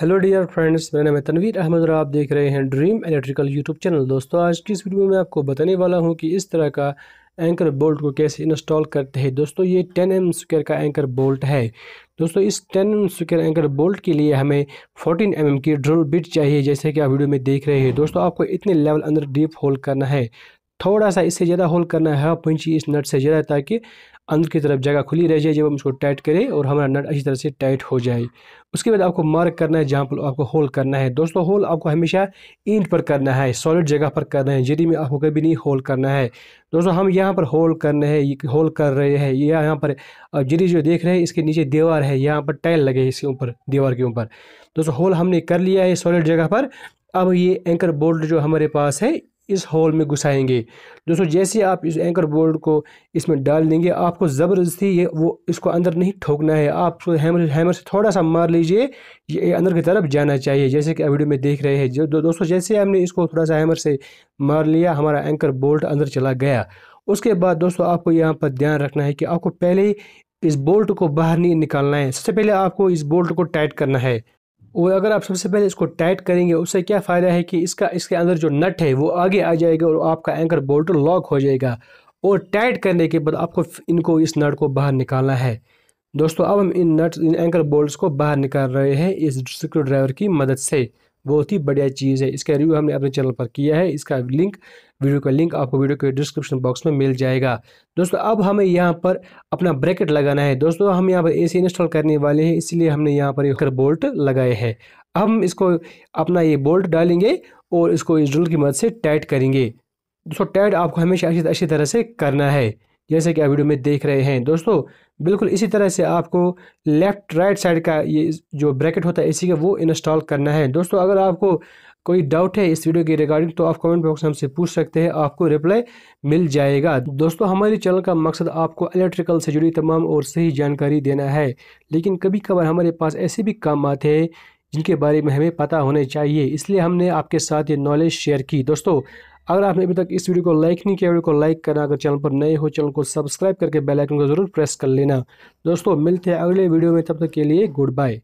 hello dear friends मेरा नाम है तनवीर अहमद और आप देख रहे हैं ड्रीम इलेक्ट्रिकल यूट्यूब चैनल दोस्तों आज की इस वीडियो में आपको बताने वाला हूं कि इस तरह का एंकर बोल्ट को कैसे इंस्टॉल करते हैं दोस्तों ये टेन एम स्क्र का एंकर बोल्ट है दोस्तों इस टेन एम स्क्र एंकर बोल्ट के लिए हमें फोर्टीन एम mm की ड्रिल बिट चाहिए जैसे कि आप वीडियो में देख रहे हैं दोस्तों आपको इतने लेवल अंदर डीप होल करना है थोड़ा सा इससे ज़्यादा होल करना है हाफ इंची इस नट से ज़्यादा ताकि अंदर की तरफ जगह खुली रह जाए जब हम इसको टाइट करें और हमारा नट अच्छी तरह से टाइट हो जाए उसके बाद आपको मार्क करना है जहाँ पर आपको होल करना है दोस्तों होल आपको हमेशा ईंट पर करना है सॉलिड जगह पर करना है जरी में आपको कभी नहीं होल करना है दोस्तों हम यहाँ पर होल रहे हैं होल कर रहे हैं या यहाँ पर जिरी जो देख रहे हैं इसके नीचे दीवार है यहाँ पर टाइल लगे इसके ऊपर दीवार के ऊपर दोस्तों होल हमने कर लिया है सॉलिड जगह पर अब ये एंकर बोल्ट जो हमारे पास है इस हॉल में घुसाएंगे दोस्तों जैसे आप इस एंकर बोर्ड को इसमें डाल देंगे आपको ज़बरदस्ती ये वो इसको अंदर नहीं ठोकना है आप हैमर हैमर से थोड़ा सा मार लीजिए ये अंदर की तरफ जाना चाहिए जैसे कि आप वीडियो में देख रहे हैं जो दो, दोस्तों जैसे हमने इसको थोड़ा सा हैमर से मार लिया हमारा एंकर बोल्ट अंदर चला गया उसके बाद दोस्तों आपको यहाँ पर ध्यान रखना है कि आपको पहले इस बोल्ट को बाहर नहीं निकालना है सबसे पहले आपको इस बोल्ट को टाइट करना है और अगर आप सबसे पहले इसको टाइट करेंगे उससे क्या फ़ायदा है कि इसका इसके अंदर जो नट है वो आगे आ जाएगा और आपका एंकर बोल्ट लॉक हो जाएगा और टाइट करने के बाद आपको इनको इस नट को बाहर निकालना है दोस्तों अब हम इन नट्स इन एंकर बोल्ट को बाहर निकाल रहे हैं इस स्क्रू ड्राइवर की मदद से बहुत ही बढ़िया चीज़ है इसका रिव्यू हमने अपने चैनल पर किया है इसका लिंक वीडियो का लिंक आपको वीडियो के डिस्क्रिप्शन बॉक्स में मिल जाएगा दोस्तों अब हमें यहाँ पर अपना ब्रैकेट लगाना है दोस्तों हम यहाँ पर ए इंस्टॉल करने वाले हैं इसलिए हमने यहाँ पर एक बोल्ट लगाए हैं हम इसको अपना ये बोल्ट डालेंगे और इसको इस ड्रिल की मदद से टाइट करेंगे दोस्तों टाइट आपको हमेशा अच्छी अच्छी तरह से करना है जैसे कि आप वीडियो में देख रहे हैं दोस्तों बिल्कुल इसी तरह से आपको लेफ़्ट राइट साइड का ये जो ब्रैकेट होता है इसी का वो इंस्टॉल करना है दोस्तों अगर आपको कोई डाउट है इस वीडियो के रिगार्डिंग तो आप कमेंट बॉक्स में हमसे पूछ सकते हैं आपको रिप्लाई मिल जाएगा दोस्तों हमारे चैनल का मकसद आपको इलेक्ट्रिकल से जुड़ी तमाम और सही जानकारी देना है लेकिन कभी कभार हमारे पास ऐसे भी काम आते हैं जिनके बारे में हमें पता होने चाहिए इसलिए हमने आपके साथ ये नॉलेज शेयर की दोस्तों अगर आपने अभी तक इस वीडियो को लाइक नहीं किया वीडियो को लाइक करना अगर चैनल पर नए हो चैनल को सब्सक्राइब करके बेल आइकन को जरूर प्रेस कर लेना दोस्तों मिलते हैं अगले वीडियो में तब तक के लिए गुड बाय